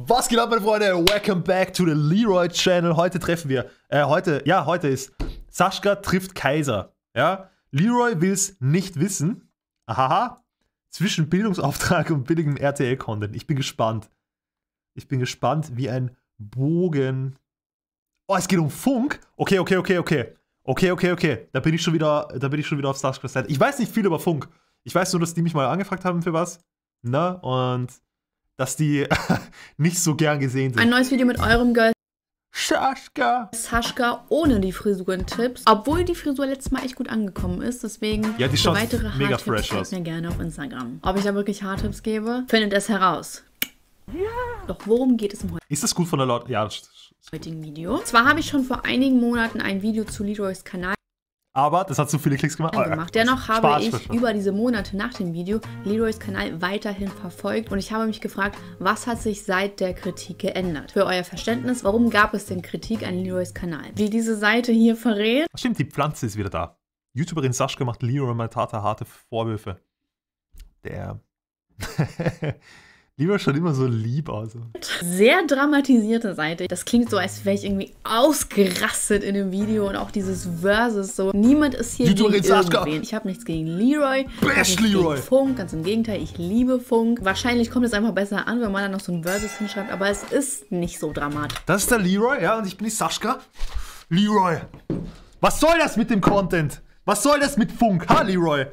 Was geht ab, meine Freunde? Welcome back to the Leroy Channel. Heute treffen wir, äh, heute, ja, heute ist Sascha trifft Kaiser. Ja, Leroy will's nicht wissen. Aha. Zwischen Bildungsauftrag und billigem RTL-Content. Ich bin gespannt. Ich bin gespannt wie ein Bogen. Oh, es geht um Funk. Okay, okay, okay, okay. Okay, okay, okay. Da bin ich schon wieder, da bin ich schon wieder auf Sascha's Seite. Ich weiß nicht viel über Funk. Ich weiß nur, dass die mich mal angefragt haben für was. Na, ne? und dass die nicht so gern gesehen sind. Ein neues Video mit eurem Girl. Saschka. Saschka ohne die Frisuren-Tipps, obwohl die Frisur letztes Mal echt gut angekommen ist, deswegen ja, die für weitere Haartipps schreibt mir gerne auf Instagram. Ob ich da wirklich Haartipps gebe, findet es heraus. Ja. Doch worum geht es im heutigen Ist das gut von der Laut? Ja, das ist heutigen Video. Zwar habe ich schon vor einigen Monaten ein Video zu Leroys Kanal aber das hat so viele Klicks gemacht. Oh Angemacht. Dennoch habe Spaß, ich Spaß. über diese Monate nach dem Video Leroys Kanal weiterhin verfolgt und ich habe mich gefragt, was hat sich seit der Kritik geändert? Für euer Verständnis, warum gab es denn Kritik an Leroys Kanal? Wie diese Seite hier verrät. stimmt, die Pflanze ist wieder da. YouTuberin Saschke macht Leroy Matata harte Vorwürfe. Der. Lieber schon immer so lieb aus. Also. Sehr dramatisierte Seite. Das klingt so, als wäre ich irgendwie ausgerastet in dem Video und auch dieses Versus so. Niemand ist hier Lido gegen irgendwen. Ich habe nichts gegen Leroy. Best Leroy. Gegen Funk, ganz im Gegenteil, ich liebe Funk. Wahrscheinlich kommt es einfach besser an, wenn man da noch so ein Versus hinschreibt, aber es ist nicht so dramatisch. Das ist der Leroy, ja, und ich bin nicht Sascha. Leroy. Was soll das mit dem Content? Was soll das mit Funk? Ha, Leroy.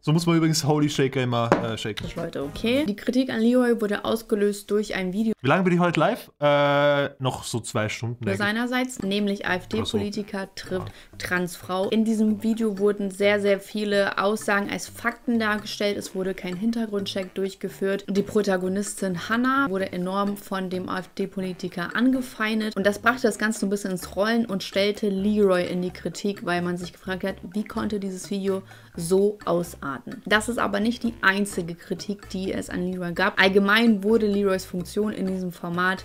So muss man übrigens Holy Shaker immer äh, shaken. Ich wollte, okay. Die Kritik an Leroy wurde ausgelöst durch ein Video. Wie lange bin ich heute live? Äh, noch so zwei Stunden. Seinerseits, nämlich AfD-Politiker so. Ah. trifft ja. Transfrau. In diesem Video wurden sehr, sehr viele Aussagen als Fakten dargestellt. Es wurde kein Hintergrundcheck durchgeführt. Die Protagonistin Hannah wurde enorm von dem AfD-Politiker angefeindet. Und das brachte das Ganze so ein bisschen ins Rollen und stellte Leroy in die Kritik, weil man sich gefragt hat, wie konnte dieses Video so aussehen ausarten. Das ist aber nicht die einzige Kritik, die es an Leroy gab. Allgemein wurde Leroys Funktion in diesem Format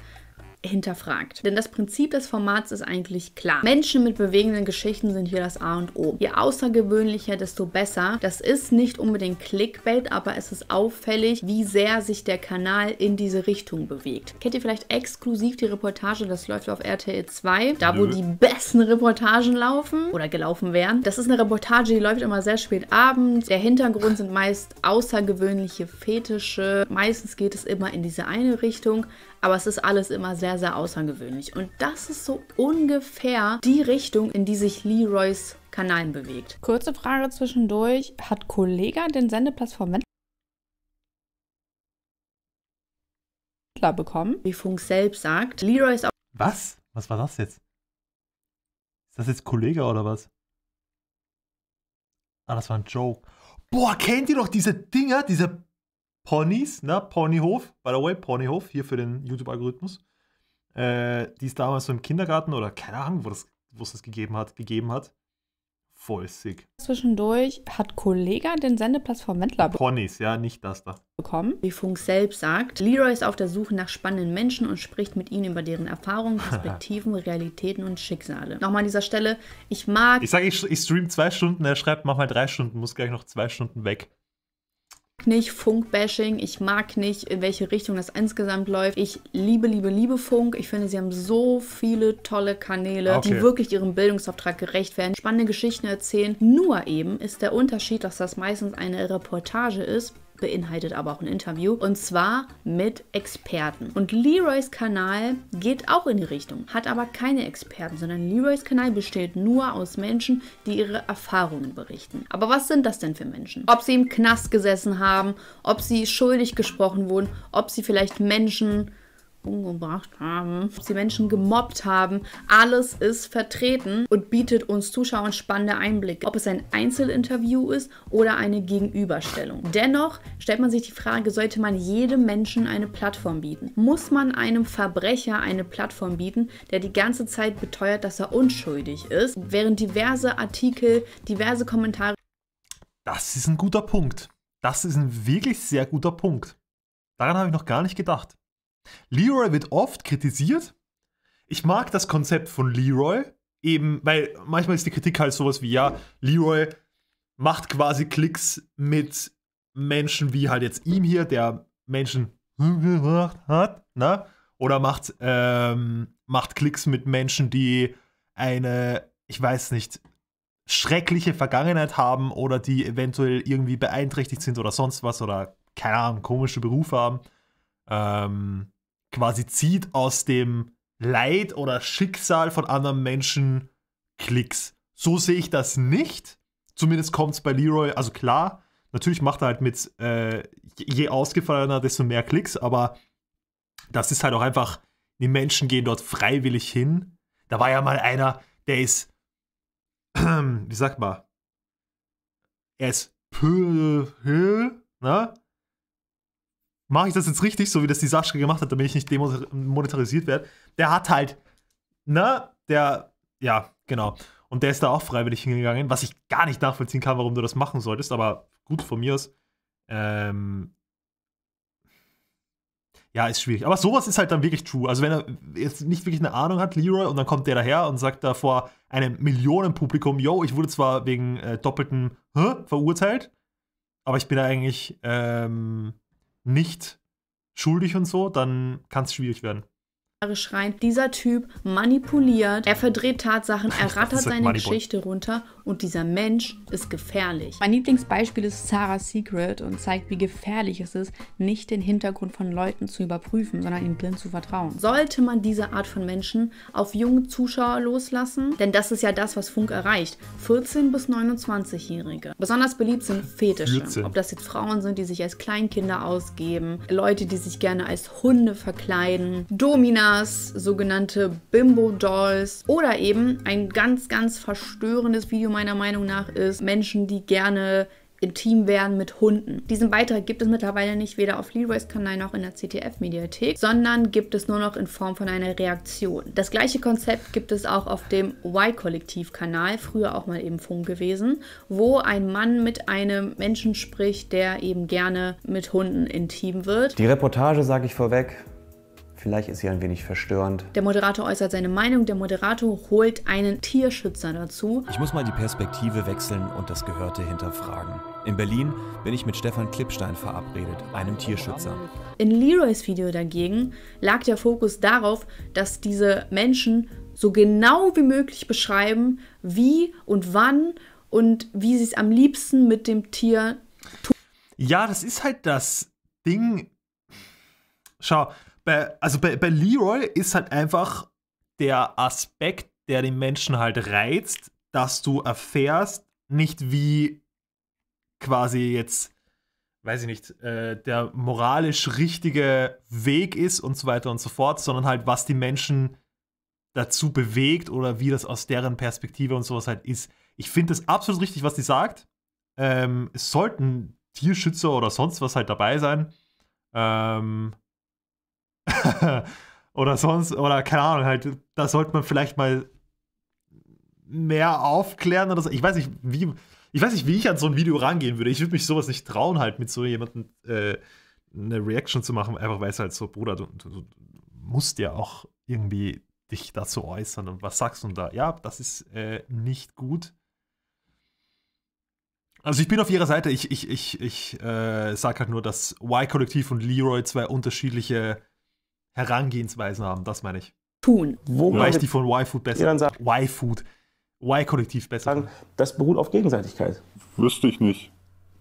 hinterfragt. Denn das Prinzip des Formats ist eigentlich klar. Menschen mit bewegenden Geschichten sind hier das A und O. Je außergewöhnlicher, desto besser. Das ist nicht unbedingt Clickbait, aber es ist auffällig, wie sehr sich der Kanal in diese Richtung bewegt. Kennt ihr vielleicht exklusiv die Reportage, das läuft auf RTL 2, da wo die besten Reportagen laufen oder gelaufen werden. Das ist eine Reportage, die läuft immer sehr spät abends. Der Hintergrund sind meist außergewöhnliche Fetische. Meistens geht es immer in diese eine Richtung, aber es ist alles immer sehr sehr, sehr außergewöhnlich. Und das ist so ungefähr die Richtung, in die sich Leroys Kanal bewegt. Kurze Frage zwischendurch. Hat Kollega den Sendeplatz vom Wendler bekommen? Wie Funk selbst sagt, Leroy ist auch... Was? Was war das jetzt? Ist das jetzt Kollege oder was? Ah, das war ein Joke. Boah, kennt ihr doch diese Dinger, diese Ponys, ne? Ponyhof, by the way, Ponyhof, hier für den YouTube-Algorithmus äh, die es damals so im Kindergarten oder keine Ahnung, wo, es das gegeben hat, gegeben hat. Voll sick. Zwischendurch hat Kollega den Sendeplatz vom Wendler Ponys, ja, nicht das da. bekommen. Wie Funk selbst sagt, Leroy ist auf der Suche nach spannenden Menschen und spricht mit ihnen über deren Erfahrungen, Perspektiven, Realitäten und Schicksale. Nochmal an dieser Stelle, ich mag. Ich sage, ich, ich stream zwei Stunden, er schreibt, mach mal drei Stunden, muss gleich noch zwei Stunden weg nicht Funkbashing, ich mag nicht, in welche Richtung das insgesamt läuft. Ich liebe, liebe, liebe Funk. Ich finde, sie haben so viele tolle Kanäle, okay. die wirklich ihrem Bildungsauftrag gerecht werden, spannende Geschichten erzählen. Nur eben ist der Unterschied, dass das meistens eine Reportage ist beinhaltet aber auch ein Interview und zwar mit Experten. Und Leroys Kanal geht auch in die Richtung, hat aber keine Experten, sondern Leroys Kanal besteht nur aus Menschen, die ihre Erfahrungen berichten. Aber was sind das denn für Menschen? Ob sie im Knast gesessen haben, ob sie schuldig gesprochen wurden, ob sie vielleicht Menschen umgebracht haben, ob sie Menschen gemobbt haben. Alles ist vertreten und bietet uns Zuschauern spannende Einblicke, ob es ein Einzelinterview ist oder eine Gegenüberstellung. Dennoch stellt man sich die Frage, sollte man jedem Menschen eine Plattform bieten? Muss man einem Verbrecher eine Plattform bieten, der die ganze Zeit beteuert, dass er unschuldig ist, während diverse Artikel, diverse Kommentare. Das ist ein guter Punkt. Das ist ein wirklich sehr guter Punkt. Daran habe ich noch gar nicht gedacht. Leroy wird oft kritisiert. Ich mag das Konzept von Leroy, eben, weil manchmal ist die Kritik halt sowas wie, ja, Leroy macht quasi Klicks mit Menschen wie halt jetzt ihm hier, der Menschen gemacht hat, ne? Oder macht, ähm, macht Klicks mit Menschen, die eine, ich weiß nicht, schreckliche Vergangenheit haben oder die eventuell irgendwie beeinträchtigt sind oder sonst was oder keine Ahnung, komische Berufe haben. Ähm, quasi zieht aus dem Leid oder Schicksal von anderen Menschen Klicks. So sehe ich das nicht. Zumindest kommt es bei Leroy, also klar, natürlich macht er halt mit, äh, je ausgefallener, desto mehr Klicks, aber das ist halt auch einfach, die Menschen gehen dort freiwillig hin. Da war ja mal einer, der ist, wie sagt man, er ist pö, ne? mache ich das jetzt richtig, so wie das die Sascha gemacht hat, damit ich nicht demonetarisiert werde. Der hat halt, ne, der, ja, genau. Und der ist da auch freiwillig hingegangen, was ich gar nicht nachvollziehen kann, warum du das machen solltest, aber gut von mir aus. Ähm, ja, ist schwierig. Aber sowas ist halt dann wirklich true. Also wenn er jetzt nicht wirklich eine Ahnung hat, Leroy, und dann kommt der daher und sagt da vor einem Millionenpublikum, yo, ich wurde zwar wegen äh, doppeltem Hä? verurteilt, aber ich bin eigentlich ähm, nicht schuldig und so, dann kann es schwierig werden schreien, dieser Typ manipuliert, er verdreht Tatsachen, er rattert seine Geschichte runter und dieser Mensch ist gefährlich. Mein Lieblingsbeispiel ist Sarah's Secret und zeigt, wie gefährlich es ist, nicht den Hintergrund von Leuten zu überprüfen, sondern ihnen blind zu vertrauen. Sollte man diese Art von Menschen auf junge Zuschauer loslassen? Denn das ist ja das, was Funk erreicht. 14- bis 29-Jährige. Besonders beliebt sind Fetische. 14. Ob das jetzt Frauen sind, die sich als Kleinkinder ausgeben, Leute, die sich gerne als Hunde verkleiden, Domina, Triggers, sogenannte Bimbo-Dolls oder eben ein ganz, ganz verstörendes Video meiner Meinung nach ist Menschen, die gerne intim werden mit Hunden. Diesen Beitrag gibt es mittlerweile nicht weder auf Leroys Kanal noch in der CTF-Mediathek, sondern gibt es nur noch in Form von einer Reaktion. Das gleiche Konzept gibt es auch auf dem Y-Kollektiv-Kanal, früher auch mal eben Funk gewesen, wo ein Mann mit einem Menschen spricht, der eben gerne mit Hunden intim wird. Die Reportage, sage ich vorweg, Vielleicht ist sie ein wenig verstörend. Der Moderator äußert seine Meinung, der Moderator holt einen Tierschützer dazu. Ich muss mal die Perspektive wechseln und das Gehörte hinterfragen. In Berlin bin ich mit Stefan Klippstein verabredet, einem Tierschützer. In Leroys Video dagegen lag der Fokus darauf, dass diese Menschen so genau wie möglich beschreiben, wie und wann und wie sie es am liebsten mit dem Tier tun. Ja, das ist halt das Ding. Schau, bei, also bei, bei Leroy ist halt einfach der Aspekt, der den Menschen halt reizt, dass du erfährst, nicht wie quasi jetzt, weiß ich nicht, äh, der moralisch richtige Weg ist und so weiter und so fort, sondern halt, was die Menschen dazu bewegt oder wie das aus deren Perspektive und sowas halt ist. Ich finde das absolut richtig, was die sagt. Ähm, es sollten Tierschützer oder sonst was halt dabei sein. Ähm, oder sonst, oder keine Ahnung, halt, da sollte man vielleicht mal mehr aufklären oder so. Ich weiß nicht, wie, ich weiß nicht, wie ich an so ein Video rangehen würde. Ich würde mich sowas nicht trauen, halt mit so jemandem äh, eine Reaction zu machen, einfach weil es halt so, Bruder, du, du, du, musst ja auch irgendwie dich dazu äußern und was sagst du da? Ja, das ist äh, nicht gut. Also ich bin auf ihrer Seite, ich, ich, ich, ich äh, sage halt nur, dass Y-Kollektiv und Leroy zwei unterschiedliche Herangehensweisen haben, das meine ich. Tun. Wobei ich die von Y-Food besser. Y-Food. Y-Kollektiv besser. Sagen, das beruht auf Gegenseitigkeit. Wüsste ich nicht.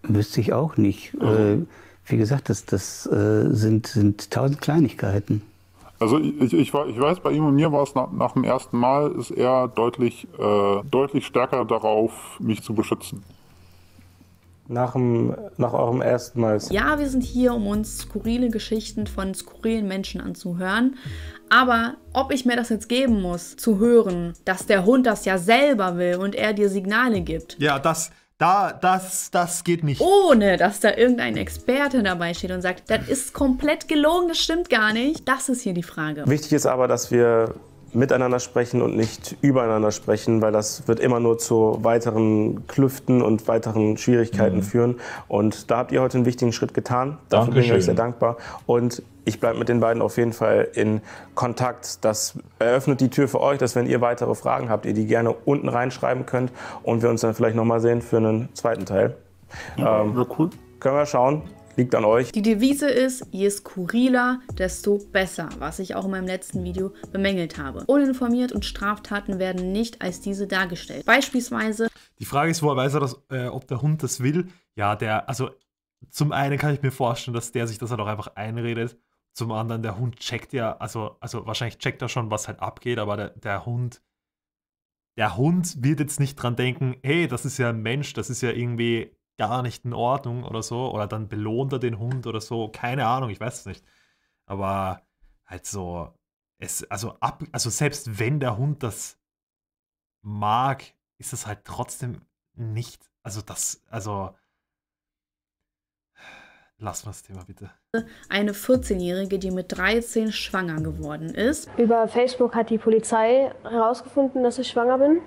Wüsste ich auch nicht. Äh, wie gesagt, das, das äh, sind, sind tausend Kleinigkeiten. Also ich, ich, ich weiß, bei ihm und mir war es nach, nach dem ersten Mal, ist er deutlich, äh, deutlich stärker darauf, mich zu beschützen nach, dem, nach eurem ersten Mal Ja, wir sind hier, um uns skurrile Geschichten von skurrilen Menschen anzuhören. Aber ob ich mir das jetzt geben muss, zu hören, dass der Hund das ja selber will und er dir Signale gibt. Ja, das. Da, das, das geht nicht. Ohne, dass da irgendein Experte dabei steht und sagt, das ist komplett gelogen, das stimmt gar nicht. Das ist hier die Frage. Wichtig ist aber, dass wir miteinander sprechen und nicht übereinander sprechen, weil das wird immer nur zu weiteren Klüften und weiteren Schwierigkeiten mhm. führen. Und da habt ihr heute einen wichtigen Schritt getan. Dafür Dankeschön. bin ich euch sehr dankbar. Und ich bleibe mit den beiden auf jeden Fall in Kontakt. Das eröffnet die Tür für euch, dass wenn ihr weitere Fragen habt, ihr die gerne unten reinschreiben könnt und wir uns dann vielleicht nochmal sehen für einen zweiten Teil. Ja, ähm, cool. Können wir schauen. Liegt an euch. Die Devise ist, je skurriler, desto besser, was ich auch in meinem letzten Video bemängelt habe. Uninformiert und Straftaten werden nicht als diese dargestellt. Beispielsweise. Die Frage ist, woher weiß er das, äh, ob der Hund das will? Ja, der, also zum einen kann ich mir vorstellen, dass der sich das halt auch einfach einredet. Zum anderen, der Hund checkt ja, also, also wahrscheinlich checkt er schon, was halt abgeht, aber der, der Hund der Hund wird jetzt nicht dran denken, hey, das ist ja ein Mensch, das ist ja irgendwie gar nicht in Ordnung oder so. Oder dann belohnt er den Hund oder so. Keine Ahnung, ich weiß es nicht. Aber halt so, es, also, ab, also selbst wenn der Hund das mag, ist es halt trotzdem nicht. Also das, also. Lass mal das Thema bitte. Eine 14-Jährige, die mit 13 schwanger geworden ist. Über Facebook hat die Polizei herausgefunden, dass ich schwanger bin.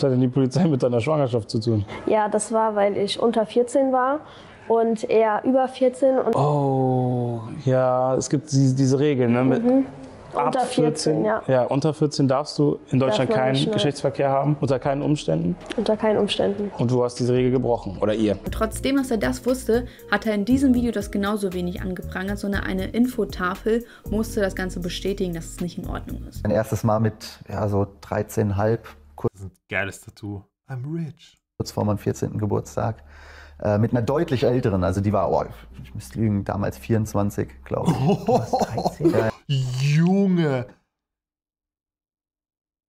Was hat denn die Polizei mit deiner Schwangerschaft zu tun? Ja, das war, weil ich unter 14 war und er über 14. oh, ja, es gibt diese Regeln. Ne? Mhm. unter 14, 14, ja. ja. Unter 14 darfst du in Deutschland keinen Geschlechtsverkehr haben, unter keinen Umständen. Unter keinen Umständen. Und du hast diese Regel gebrochen, oder ihr. Trotzdem, dass er das wusste, hat er in diesem Video das genauso wenig angeprangert, sondern eine Infotafel musste das Ganze bestätigen, dass es nicht in Ordnung ist. Mein erstes Mal mit ja, so 13,5 kurz. Das ist ein geiles Tattoo. I'm rich. Kurz vor meinem 14. Geburtstag. Äh, mit einer deutlich älteren, also die war, oh, ich müsste lügen, damals 24, glaube ich. Oh, ja. Junge!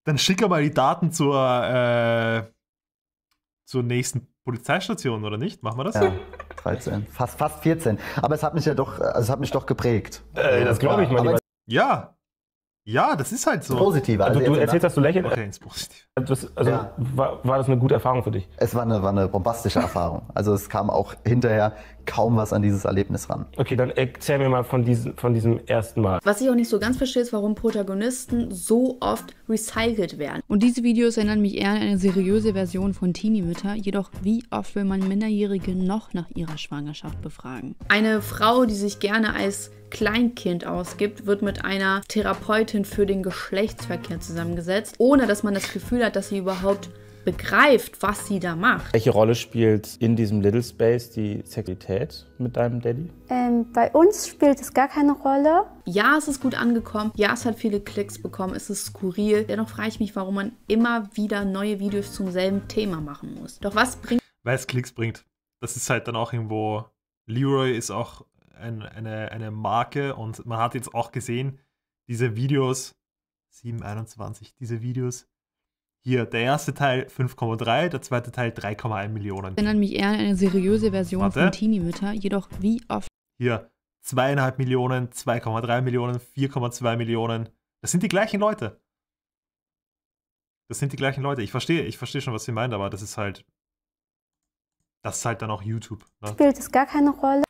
Dann schicke mal die Daten zur, äh, zur nächsten Polizeistation, oder nicht? Machen wir das? Ja. 13, fast, fast 14. Aber es hat mich ja doch, also es hat mich doch geprägt. Äh, das glaube ich mal. Ja, ja, das ist halt so. Positive. Also, also du erzählst, dass du lächelst. Okay, ist positiv. Also das, also ja. war, war das eine gute Erfahrung für dich? Es war eine, war eine bombastische Erfahrung. Also es kam auch hinterher kaum was an dieses Erlebnis ran. Okay, dann erzähl mir mal von diesem, von diesem ersten Mal. Was ich auch nicht so ganz verstehe, ist, warum Protagonisten so oft recycelt werden. Und diese Videos erinnern mich eher an eine seriöse Version von Teenie-Mütter. Jedoch, wie oft will man Minderjährige noch nach ihrer Schwangerschaft befragen? Eine Frau, die sich gerne als Kleinkind ausgibt, wird mit einer Therapeutin für den Geschlechtsverkehr zusammengesetzt, ohne dass man das Gefühl hat, dass sie überhaupt begreift, was sie da macht. Welche Rolle spielt in diesem Little Space die Sexualität mit deinem Daddy? Ähm, bei uns spielt es gar keine Rolle. Ja, es ist gut angekommen. Ja, es hat viele Klicks bekommen. Es ist skurril. Dennoch frage ich mich, warum man immer wieder neue Videos zum selben Thema machen muss. Doch was bringt. Weil es Klicks bringt. Das ist halt dann auch irgendwo. Leroy ist auch ein, eine, eine Marke und man hat jetzt auch gesehen, diese Videos, 721, diese Videos hier, der erste Teil 5,3, der zweite Teil 3,1 Millionen. Erinnert mich eher an eine seriöse Version Warte. von Teenie-Mütter, jedoch wie oft. Hier, 2,5 Millionen, 2,3 Millionen, 4,2 Millionen. Das sind die gleichen Leute. Das sind die gleichen Leute. Ich verstehe, ich verstehe schon, was sie meint, aber das ist halt. Das ist halt dann auch YouTube. Ne? Spielt es gar keine Rolle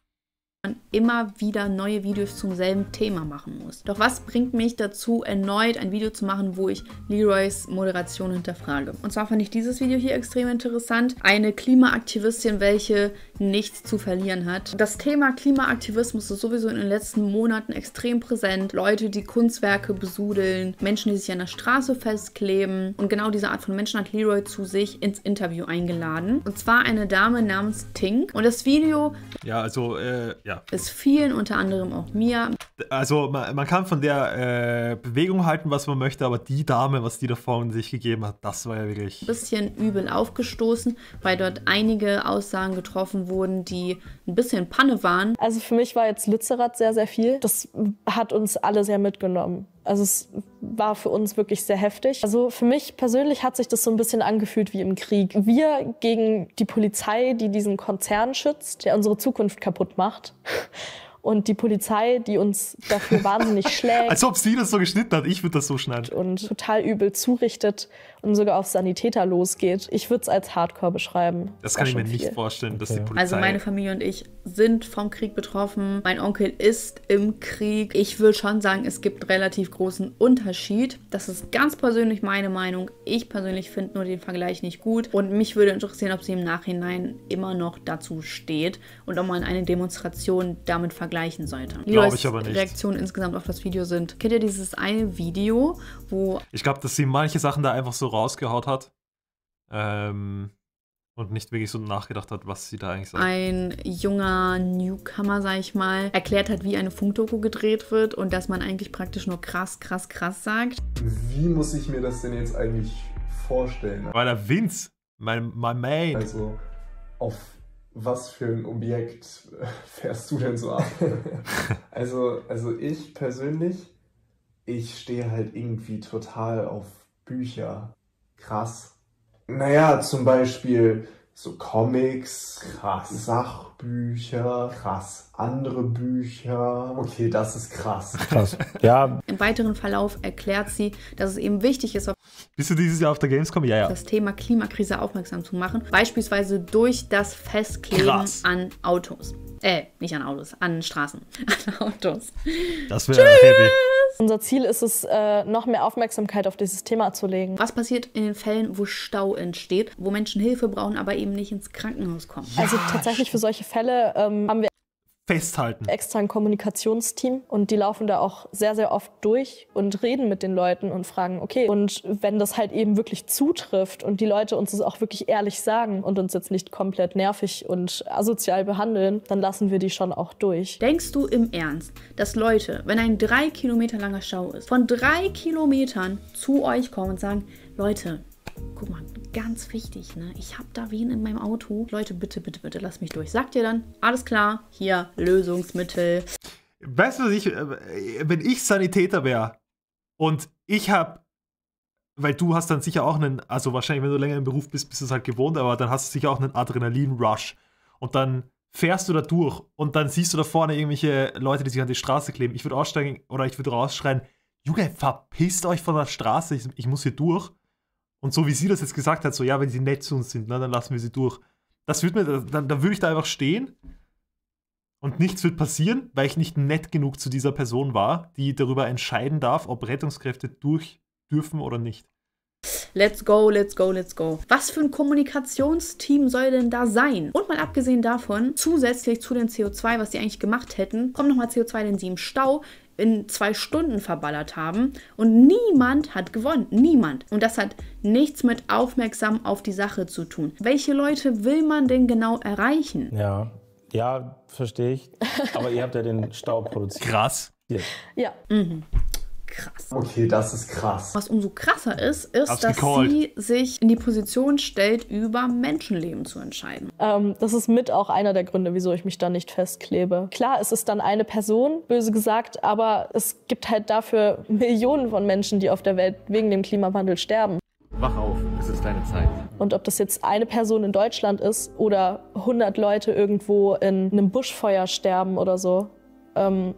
man immer wieder neue Videos zum selben Thema machen muss. Doch was bringt mich dazu, erneut ein Video zu machen, wo ich Leroys Moderation hinterfrage? Und zwar fand ich dieses Video hier extrem interessant. Eine Klimaaktivistin, welche nichts zu verlieren hat. Das Thema Klimaaktivismus ist sowieso in den letzten Monaten extrem präsent. Leute, die Kunstwerke besudeln, Menschen, die sich an der Straße festkleben. Und genau diese Art von Menschen hat Leroy zu sich ins Interview eingeladen. Und zwar eine Dame namens Tink. Und das Video... Ja, also... Äh, ja ja. Es vielen, unter anderem auch mir. Also man, man kann von der äh, Bewegung halten, was man möchte, aber die Dame, was die da vorne sich gegeben hat, das war ja wirklich... Ein bisschen übel aufgestoßen, weil dort einige Aussagen getroffen wurden, die ein bisschen Panne waren. Also für mich war jetzt Lützerath sehr, sehr viel. Das hat uns alle sehr mitgenommen. Also es war für uns wirklich sehr heftig. Also für mich persönlich hat sich das so ein bisschen angefühlt wie im Krieg. Wir gegen die Polizei, die diesen Konzern schützt, der unsere Zukunft kaputt macht. Und die Polizei, die uns dafür wahnsinnig schlägt. Als ob sie das so geschnitten hat, ich würde das so schneiden. Und total übel zurichtet und sogar auf Sanitäter losgeht. Ich würde es als Hardcore beschreiben. Das, kann ich mir viel. nicht vorstellen, dass die Polizei. Also meine Familie und ich sind vom Krieg betroffen. Mein Onkel ist im Krieg. Ich will schon sagen, es gibt relativ großen Unterschied. Das ist ganz persönlich meine Meinung. Ich persönlich finde nur den Vergleich nicht gut und mich würde interessieren, ob sie im Nachhinein immer noch dazu steht und ob man eine Demonstration damit vergleichen sollte. Glaube ich aber Die Reaktionen insgesamt auf das Video sind. Kennt ihr dieses eine Video, wo. Ich glaube, dass sie manche Sachen da einfach so rausgehaut hat ähm, und nicht wirklich so nachgedacht hat, was sie da eigentlich sagt. Ein junger Newcomer, sag ich mal, erklärt hat, wie eine Funkdoku gedreht wird und dass man eigentlich praktisch nur krass, krass, krass sagt. Wie muss ich mir das denn jetzt eigentlich vorstellen? Weil der Vince, mein, mein Main. Also auf was für ein Objekt äh, fährst du denn so ab? also, also ich persönlich, ich stehe halt irgendwie total auf Bücher. Krass. Naja, zum Beispiel so Comics, krass. Sachbücher, krass. Andere Bücher. Okay, das ist krass. Krass. Ja. Im weiteren Verlauf erklärt sie, dass es eben wichtig ist, auf bist du dieses Jahr auf der Gamescom? Ja, ja. Das Thema Klimakrise aufmerksam zu machen, beispielsweise durch das Festkleben krass. an Autos. Äh, nicht an Autos, an Straßen. An Autos. Das wäre heavy. Unser Ziel ist es, äh, noch mehr Aufmerksamkeit auf dieses Thema zu legen. Was passiert in den Fällen, wo Stau entsteht, wo Menschen Hilfe brauchen, aber eben nicht ins Krankenhaus kommen? Also ja, also tatsächlich für solche Fälle ähm, haben wir festhalten. Extern Kommunikationsteam und die laufen da auch sehr, sehr oft durch und reden mit den Leuten und fragen, okay, und wenn das halt eben wirklich zutrifft und die Leute uns das auch wirklich ehrlich sagen und uns jetzt nicht komplett nervig und asozial behandeln, dann lassen wir die schon auch durch. Denkst du im Ernst, dass Leute, wenn ein drei Kilometer langer Schau ist, von drei Kilometern zu euch kommen und sagen, Leute, guck mal, Ganz wichtig, ne? Ich habe da wen in meinem Auto. Leute, bitte, bitte, bitte, lass mich durch. Sagt ihr dann, alles klar, hier, Lösungsmittel. Weißt du, ich, äh, wenn ich Sanitäter wäre und ich habe weil du hast dann sicher auch einen, also wahrscheinlich, wenn du länger im Beruf bist, bist du es halt gewohnt, aber dann hast du sicher auch einen Adrenalin-Rush. Und dann fährst du da durch und dann siehst du da vorne irgendwelche Leute, die sich an die Straße kleben. Ich würde aussteigen oder ich würde rausschreien, Junge, verpisst euch von der Straße, ich, ich muss hier durch. Und so wie sie das jetzt gesagt hat, so ja, wenn sie nett zu uns sind, ne, dann lassen wir sie durch. Das wird mir, dann, dann würde ich da einfach stehen und nichts wird passieren, weil ich nicht nett genug zu dieser Person war, die darüber entscheiden darf, ob Rettungskräfte durch dürfen oder nicht. Let's go, let's go, let's go. Was für ein Kommunikationsteam soll denn da sein? Und mal abgesehen davon, zusätzlich zu dem CO2, was sie eigentlich gemacht hätten, kommt nochmal CO2, denn sie im Stau in zwei Stunden verballert haben und niemand hat gewonnen. Niemand. Und das hat nichts mit aufmerksam auf die Sache zu tun. Welche Leute will man denn genau erreichen? Ja, ja, verstehe ich. Aber ihr habt ja den Staub produziert. Krass. Ja. Mhm krass. Okay, das ist krass. Was umso krasser ist, ist, Hab's dass gecallt. sie sich in die Position stellt, über Menschenleben zu entscheiden. Ähm, das ist mit auch einer der Gründe, wieso ich mich da nicht festklebe. Klar, es ist dann eine Person, böse gesagt, aber es gibt halt dafür Millionen von Menschen, die auf der Welt wegen dem Klimawandel sterben. Wach auf, es ist deine Zeit. Und ob das jetzt eine Person in Deutschland ist oder 100 Leute irgendwo in einem Buschfeuer sterben oder so, ähm,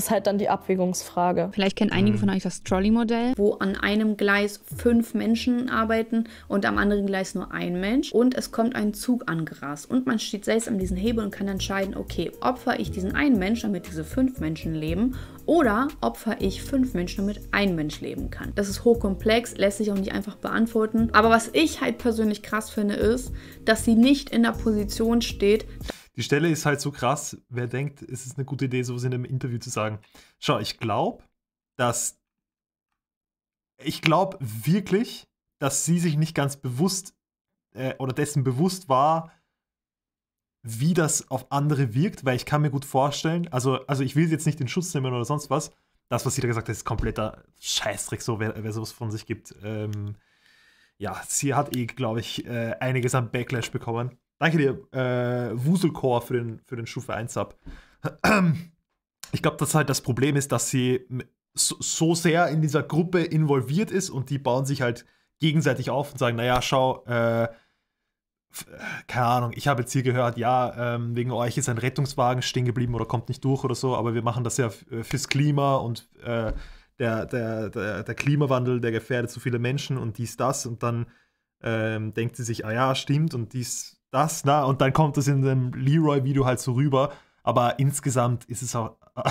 ist halt dann die Abwägungsfrage. Vielleicht kennen einige mhm. von euch das Trolley-Modell, wo an einem Gleis fünf Menschen arbeiten und am anderen Gleis nur ein Mensch. Und es kommt ein Zug angerast. Und man steht selbst an diesem Hebel und kann entscheiden, okay, opfer ich diesen einen Mensch, damit diese fünf Menschen leben, oder opfer ich fünf Menschen, damit ein Mensch leben kann. Das ist hochkomplex, lässt sich auch nicht einfach beantworten. Aber was ich halt persönlich krass finde, ist, dass sie nicht in der Position steht, die Stelle ist halt so krass, wer denkt, es ist eine gute Idee, sowas in einem Interview zu sagen. Schau, ich glaube, dass. Ich glaube wirklich, dass sie sich nicht ganz bewusst äh, oder dessen bewusst war, wie das auf andere wirkt, weil ich kann mir gut vorstellen, also, also ich will sie jetzt nicht in Schutz nehmen oder sonst was. Das, was sie da gesagt hat, ist kompletter Scheißdreck, so wer, wer sowas von sich gibt. Ähm, ja, sie hat eh, glaube ich, äh, einiges an Backlash bekommen. Danke dir, äh, Wuselcore, für den, für den Stufe 1-Sub. Ich glaube, dass halt das Problem ist, dass sie so, so sehr in dieser Gruppe involviert ist und die bauen sich halt gegenseitig auf und sagen, naja, schau, äh, keine Ahnung, ich habe jetzt hier gehört, ja, ähm, wegen euch ist ein Rettungswagen stehen geblieben oder kommt nicht durch oder so, aber wir machen das ja äh, fürs Klima und äh, der, der, der, der, Klimawandel, der gefährdet so viele Menschen und dies, das und dann ähm, denkt sie sich, ah ja, stimmt und dies das, na, Und dann kommt das in dem Leroy-Video halt so rüber. Aber insgesamt ist es auch.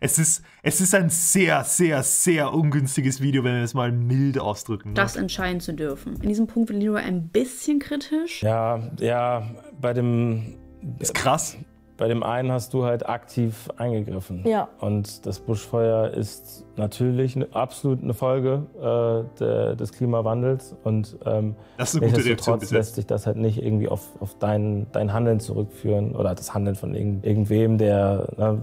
es, ist, es ist ein sehr, sehr, sehr ungünstiges Video, wenn wir es mal mild ausdrücken. Ne? Das entscheiden zu dürfen. In diesem Punkt wird Leroy ein bisschen kritisch. Ja, ja, bei dem. Ist krass. Bei dem einen hast du halt aktiv eingegriffen. Ja. Und das Buschfeuer ist natürlich ne, absolut eine Folge äh, de, des Klimawandels. Und ähm, das ist eine gute Reaktion lässt sich das halt nicht irgendwie auf, auf dein, dein Handeln zurückführen oder das Handeln von irgend, irgendwem, der, ne,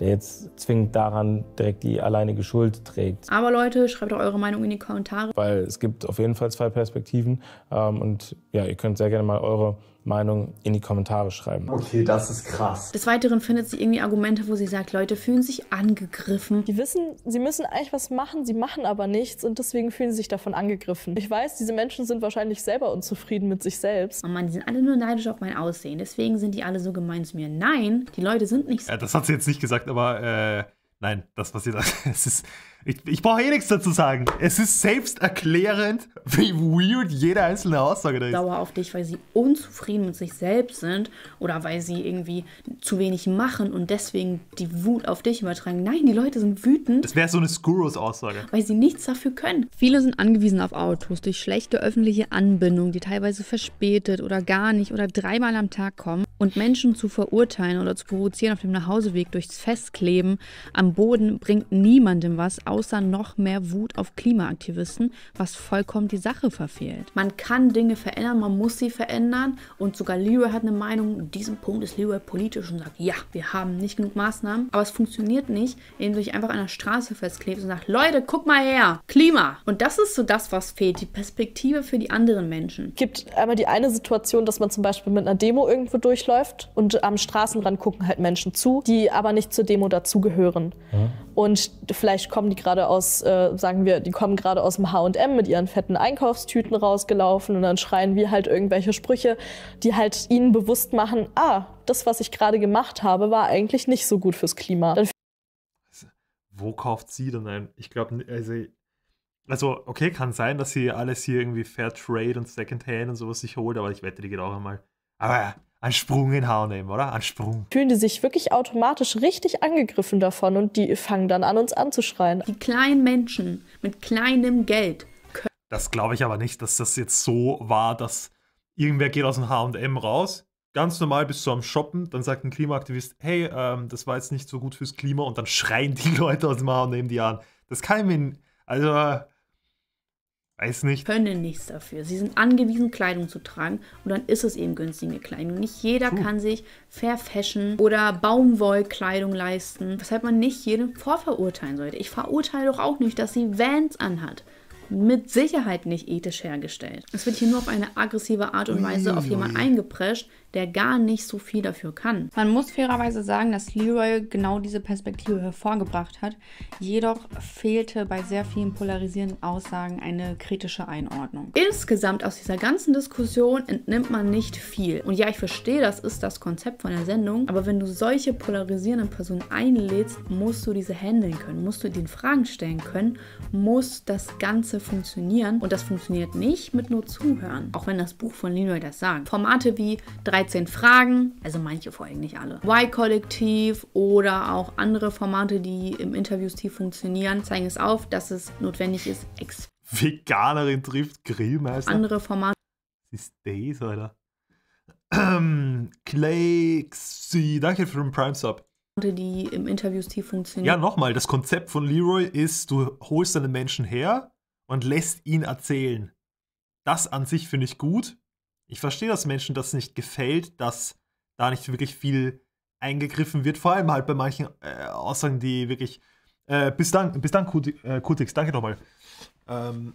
der jetzt zwingend daran direkt die alleinige Schuld trägt. Aber Leute, schreibt doch eure Meinung in die Kommentare. Weil es gibt auf jeden Fall zwei Perspektiven. Ähm, und ja, ihr könnt sehr gerne mal eure Meinung in die Kommentare schreiben. Okay, das ist krass. Des Weiteren findet sie irgendwie Argumente, wo sie sagt, Leute fühlen sich angegriffen. Die wissen, sie müssen eigentlich was machen, sie machen aber nichts und deswegen fühlen sie sich davon angegriffen. Ich weiß, diese Menschen sind wahrscheinlich selber unzufrieden mit sich selbst. Oh Mann, die sind alle nur neidisch auf mein Aussehen, deswegen sind die alle so gemein zu mir. Nein, die Leute sind nicht so. Ja, das hat sie jetzt nicht gesagt, aber äh, nein, das, passiert. es ist ich, ich brauche eh nichts dazu sagen. Es ist selbsterklärend, wie weird jede einzelne Aussage da ist. Sauer auf dich, weil sie unzufrieden mit sich selbst sind oder weil sie irgendwie zu wenig machen und deswegen die Wut auf dich übertragen. Nein, die Leute sind wütend. Das wäre so eine Skuros-Aussage. Weil sie nichts dafür können. Viele sind angewiesen auf Autos durch schlechte öffentliche Anbindung, die teilweise verspätet oder gar nicht oder dreimal am Tag kommen. Und Menschen zu verurteilen oder zu provozieren auf dem Nachhauseweg durchs Festkleben am Boden bringt niemandem was, außer noch mehr Wut auf Klimaaktivisten, was vollkommen die Sache verfehlt. Man kann Dinge verändern, man muss sie verändern und sogar Leroy hat eine Meinung. In diesem Punkt ist Leroy politisch und sagt, ja, wir haben nicht genug Maßnahmen, aber es funktioniert nicht, indem du dich einfach an der Straße festklebt und sagt, Leute, guck mal her, Klima. Und das ist so das, was fehlt, die Perspektive für die anderen Menschen. Es Gibt einmal die eine Situation, dass man zum Beispiel mit einer Demo irgendwo durchläuft und am Straßenrand gucken halt Menschen zu, die aber nicht zur Demo dazugehören. Ja. Und vielleicht kommen die gerade aus, äh, sagen wir, die kommen gerade aus dem H&M mit ihren fetten Einkaufstüten rausgelaufen und dann schreien wir halt irgendwelche Sprüche, die halt ihnen bewusst machen, ah, das, was ich gerade gemacht habe, war eigentlich nicht so gut fürs Klima. Dann also, wo kauft sie denn ein? Ich glaube, also, also, okay, kann sein, dass sie alles hier irgendwie Fair Trade und Secondhand und sowas sich holt, aber ich wette, die geht auch einmal. Aber einen Sprung in den Haar nehmen, oder? Einen Sprung. Fühlen die sich wirklich automatisch richtig angegriffen davon und die fangen dann an, uns anzuschreien. Die kleinen Menschen mit kleinem Geld. können. Das glaube ich aber nicht, dass das jetzt so war, dass irgendwer geht aus dem H&M raus, ganz normal bist du am Shoppen, dann sagt ein Klimaaktivist, hey, ähm, das war jetzt nicht so gut fürs Klima und dann schreien die Leute aus dem Haar und nehmen die an. Das kann ich mir, also Weiß nicht. Können nichts dafür. Sie sind angewiesen, Kleidung zu tragen und dann ist es eben günstige Kleidung. Nicht jeder Puh. kann sich Fair Fashion oder Baumwollkleidung leisten, weshalb man nicht jedem vorverurteilen sollte. Ich verurteile doch auch nicht, dass sie Vans anhat mit Sicherheit nicht ethisch hergestellt. Es wird hier nur auf eine aggressive Art und Weise auf jemanden eingeprescht, der gar nicht so viel dafür kann. Man muss fairerweise sagen, dass Leroy genau diese Perspektive hervorgebracht hat. Jedoch fehlte bei sehr vielen polarisierenden Aussagen eine kritische Einordnung. Insgesamt aus dieser ganzen Diskussion entnimmt man nicht viel. Und ja, ich verstehe, das ist das Konzept von der Sendung, aber wenn du solche polarisierenden Personen einlädst, musst du diese handeln können, musst du den Fragen stellen können, muss das Ganze funktionieren und das funktioniert nicht mit nur Zuhören, auch wenn das Buch von Linoy das sagt. Formate wie 13 Fragen, also manche Folgen, nicht alle, Y-Kollektiv oder auch andere Formate, die im Interviewstil funktionieren, zeigen es auf, dass es notwendig ist, Ex Veganerin trifft Grillmeister. Andere Formate. Was ist das, Alter? Ähm, Clay Xi, danke für den Prime Sub die im Interviewstil funktionieren. Ja, nochmal, das Konzept von Leroy ist, du holst deine Menschen her, und lässt ihn erzählen. Das an sich finde ich gut. Ich verstehe, dass Menschen das nicht gefällt, dass da nicht wirklich viel eingegriffen wird, vor allem halt bei manchen äh, Aussagen, die wirklich. Äh, bis dann, bis dann äh, Kutix, danke nochmal. Ähm,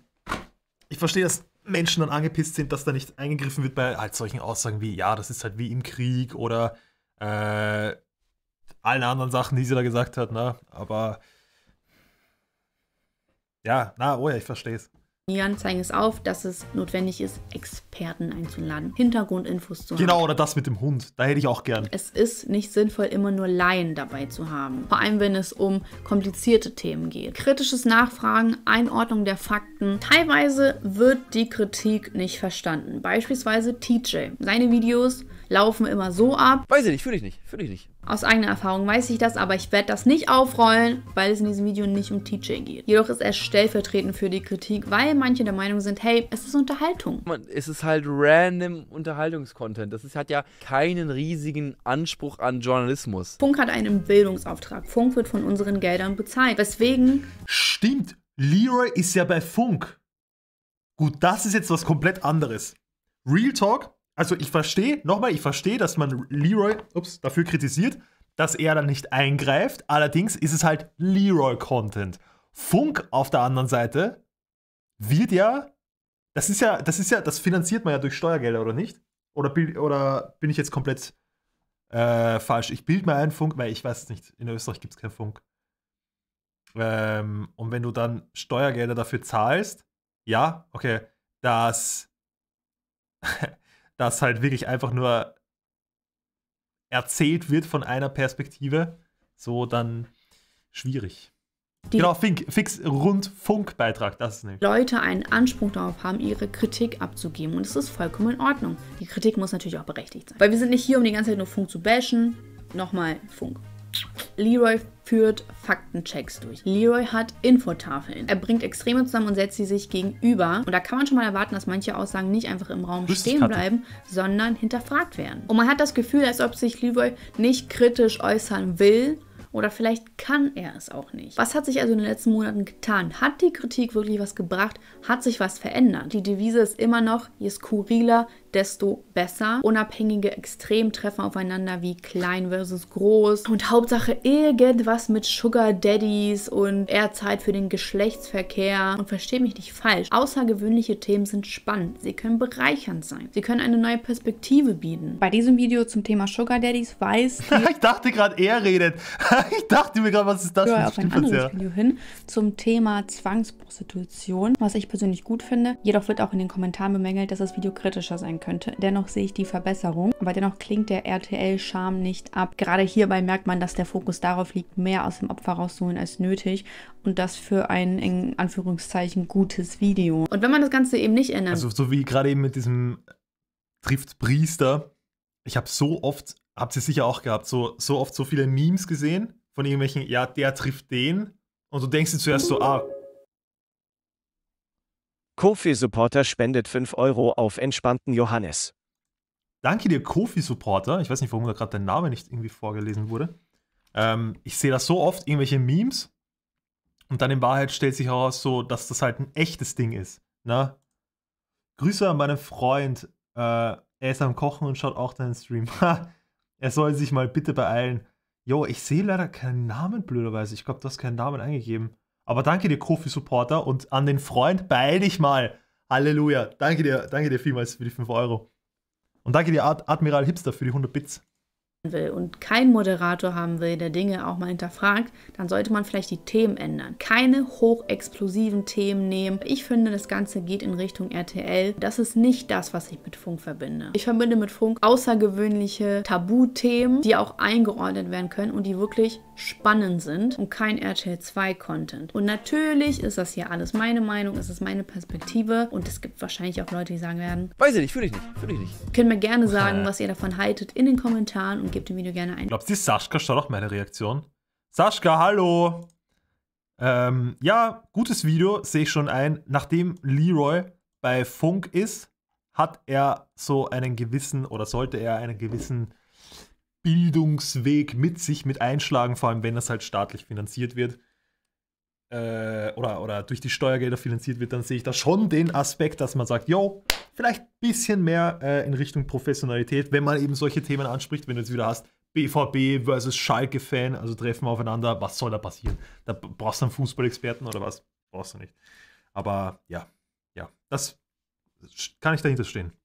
ich verstehe, dass Menschen dann angepisst sind, dass da nicht eingegriffen wird bei halt solchen Aussagen wie, ja, das ist halt wie im Krieg oder äh, allen anderen Sachen, die sie da gesagt hat, ne? Aber ja, na, oh ja, ich verstehe es. Jan zeigen es auf, dass es notwendig ist, Experten einzuladen, Hintergrundinfos zu genau, haben. Genau, oder das mit dem Hund. Da hätte ich auch gern. Es ist nicht sinnvoll, immer nur Laien dabei zu haben. Vor allem, wenn es um komplizierte Themen geht. Kritisches Nachfragen, Einordnung der Fakten. Teilweise wird die Kritik nicht verstanden. Beispielsweise TJ. Seine Videos laufen immer so ab. Weiß ich nicht, fühle ich nicht, fühle ich nicht. Aus eigener Erfahrung weiß ich das, aber ich werde das nicht aufrollen, weil es in diesem Video nicht um TJ geht. Jedoch ist er stellvertretend für die Kritik, weil manche der Meinung sind, hey, es ist Unterhaltung. Es ist halt random Unterhaltungskontent. Das ist, hat ja keinen riesigen Anspruch an Journalismus. Funk hat einen Bildungsauftrag. Funk wird von unseren Geldern bezahlt. Weswegen. Stimmt, Leroy ist ja bei Funk. Gut, das ist jetzt was komplett anderes. Real Talk, also ich verstehe, nochmal, ich verstehe, dass man Leroy ups, dafür kritisiert, dass er dann nicht eingreift. Allerdings ist es halt Leroy-Content. Funk auf der anderen Seite wird ja, das ist ja, das ist ja, das finanziert man ja durch Steuergelder, oder nicht? Oder, oder bin ich jetzt komplett äh, falsch? Ich bild mir einen Funk, weil ich weiß es nicht, in Österreich gibt es keinen Funk. Ähm, und wenn du dann Steuergelder dafür zahlst, ja, okay, dass das halt wirklich einfach nur erzählt wird von einer Perspektive, so dann schwierig die genau, Fink, fix Rundfunkbeitrag, das ist nämlich. Leute einen Anspruch darauf haben, ihre Kritik abzugeben. Und es ist vollkommen in Ordnung. Die Kritik muss natürlich auch berechtigt sein. Weil wir sind nicht hier, um die ganze Zeit nur Funk zu bashen. Nochmal Funk. Leroy führt Faktenchecks durch. Leroy hat Infotafeln. Er bringt Extreme zusammen und setzt sie sich gegenüber. Und da kann man schon mal erwarten, dass manche Aussagen nicht einfach im Raum stehen bleiben, sondern hinterfragt werden. Und man hat das Gefühl, als ob sich Leroy nicht kritisch äußern will, oder vielleicht kann er es auch nicht. Was hat sich also in den letzten Monaten getan? Hat die Kritik wirklich was gebracht? Hat sich was verändert? Die Devise ist immer noch, je skurriler, desto besser. Unabhängige Extremtreffen aufeinander wie klein versus groß. Und Hauptsache irgendwas mit Sugar Daddies und eher Zeit für den Geschlechtsverkehr. Und verstehe mich nicht falsch. Außergewöhnliche Themen sind spannend. Sie können bereichernd sein. Sie können eine neue Perspektive bieten. Bei diesem Video zum Thema Sugar Daddies weiß. ich dachte gerade, er redet. ich dachte mir gerade, was ist das für ein auf ein anderes ja. Video hin zum Thema Zwangsprostitution, was ich persönlich gut finde. Jedoch wird auch in den Kommentaren bemängelt, dass das Video kritischer sein könnte. Dennoch sehe ich die Verbesserung, aber dennoch klingt der RTL-Charme nicht ab. Gerade hierbei merkt man, dass der Fokus darauf liegt, mehr aus dem Opfer rauszuholen als nötig und das für ein in Anführungszeichen gutes Video. Und wenn man das Ganze eben nicht ändert. Also so wie gerade eben mit diesem Triftpriester. Ich habe so oft habt ihr sicher auch gehabt, so, so oft so viele Memes gesehen von irgendwelchen, ja, der trifft den und du denkst dir zuerst so, ah. Kofi-Supporter spendet 5 Euro auf entspannten Johannes. Danke dir, Kofi-Supporter. Ich weiß nicht, warum da gerade dein Name nicht irgendwie vorgelesen wurde. Ähm, ich sehe das so oft, irgendwelche Memes. Und dann in Wahrheit stellt sich auch so, dass das halt ein echtes Ding ist. Ne? Grüße an meinen Freund. Äh, er ist am Kochen und schaut auch deinen Stream. Er soll sich mal bitte beeilen. Jo, ich sehe leider keinen Namen, blöderweise. Ich glaube, du hast keinen Namen eingegeben. Aber danke dir, Kofi-Supporter. Und an den Freund, beeil dich mal. Halleluja. Danke dir, danke dir vielmals für die 5 Euro. Und danke dir, Ad Admiral Hipster, für die 100 Bits will und kein Moderator haben will, der Dinge auch mal hinterfragt, dann sollte man vielleicht die Themen ändern. Keine hochexplosiven Themen nehmen. Ich finde, das Ganze geht in Richtung RTL. Das ist nicht das, was ich mit Funk verbinde. Ich verbinde mit Funk außergewöhnliche Tabuthemen, die auch eingeordnet werden können und die wirklich spannend sind und kein RTL 2 Content. Und natürlich ist das hier alles meine Meinung, es ist meine Perspektive und es gibt wahrscheinlich auch Leute, die sagen werden, weiß ich nicht, fühle ich nicht, fühle ich nicht. Könnt mir gerne sagen, äh. was ihr davon haltet in den Kommentaren und und gebt dem Video gerne ein. Glaubst du, die Sascha schaut auch meine Reaktion? Sascha, hallo! Ähm, ja, gutes Video, sehe ich schon ein. Nachdem Leroy bei Funk ist, hat er so einen gewissen oder sollte er einen gewissen Bildungsweg mit sich mit einschlagen, vor allem wenn das halt staatlich finanziert wird äh, oder, oder durch die Steuergelder finanziert wird, dann sehe ich da schon den Aspekt, dass man sagt, yo, vielleicht ein bisschen mehr äh, in Richtung Professionalität, wenn man eben solche Themen anspricht, wenn du jetzt wieder hast, BVB versus Schalke-Fan, also treffen wir aufeinander, was soll da passieren? Da brauchst du einen Fußballexperten oder was? Brauchst du nicht. Aber ja, ja, das kann ich dahinter stehen.